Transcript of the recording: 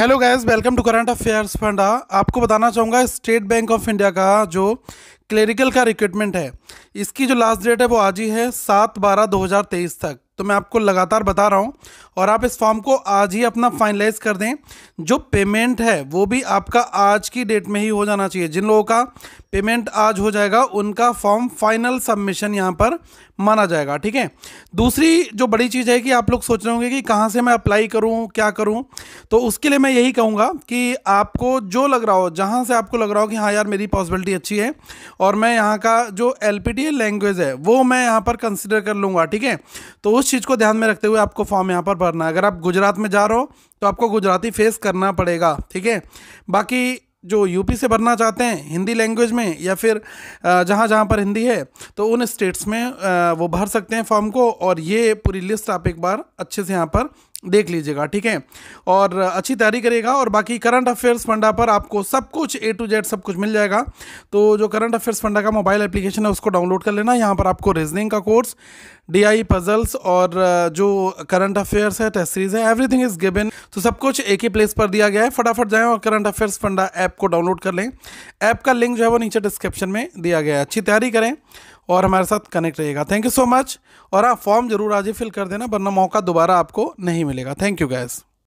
hello guys welcome to current affairs Funda आपको बताना चाहूँगा स्टेट बैंक ऑफ इंडिया का जो क्लेरिकल का रिक्रूटमेंट है इसकी जो लास्ट डेट है वो आज ही है सात बारह दो हज़ार तेईस तक तो मैं आपको लगातार बता रहा हूँ और आप इस फॉर्म को आज ही अपना फाइनलाइज कर दें जो पेमेंट है वो भी आपका आज की डेट में ही हो जाना चाहिए जिन लोगों का पेमेंट आज हो जाएगा उनका फॉर्म फाइनल सबमिशन यहाँ पर माना जाएगा ठीक है दूसरी जो बड़ी चीज़ है कि आप लोग सोच रहे होंगे कि कहाँ से मैं अप्लाई करूँ क्या करूँ तो उसके लिए मैं यही कहूँगा कि आपको जो लग रहा हो जहाँ से आपको लग रहा हो कि हाँ यार मेरी पॉसिबिलिटी अच्छी है और मैं यहाँ का जो एल लैंग्वेज है वो मैं यहाँ पर कंसिडर कर लूँगा ठीक है तो उस चीज़ को ध्यान में रखते हुए आपको फॉर्म यहाँ पर भरना है अगर आप गुजरात में जा रहे हो तो आपको गुजराती फेस करना पड़ेगा ठीक है बाकी जो यूपी से भरना चाहते हैं हिंदी लैंग्वेज में या फिर जहाँ जहाँ पर हिंदी है तो उन स्टेट्स में वो भर सकते हैं फॉर्म को और ये पूरी लिस्ट आप एक बार अच्छे से यहाँ पर देख लीजिएगा ठीक है और अच्छी तैयारी करिएगा और बाकी करंट अफेयर्स फंडा पर आपको सब कुछ ए टू जेड सब कुछ मिल जाएगा तो जो करंट अफेयर्स फंडा का मोबाइल एप्लीकेशन है उसको डाउनलोड कर लेना यहाँ पर आपको रीजनिंग का कोर्स डी आई पजल्स और जो करंट अफेयर्स है टेस्ट सीरीज है एवरीथिंग इज गिवन तो सब कुछ एक ही प्लेस पर दिया गया है फटाफट जाएं और करंट अफेयर्स फंडा ऐप को डाउनलोड कर लें ऐप का लिंक जो है वो नीचे डिस्क्रिप्शन में दिया गया है अच्छी तैयारी करें और हमारे साथ कनेक्ट रहेगा थैंक यू सो मच और हाँ फॉर्म जरूर आज ही फिल कर देना वरना मौका दोबारा आपको नहीं मिलेगा थैंक यू गैस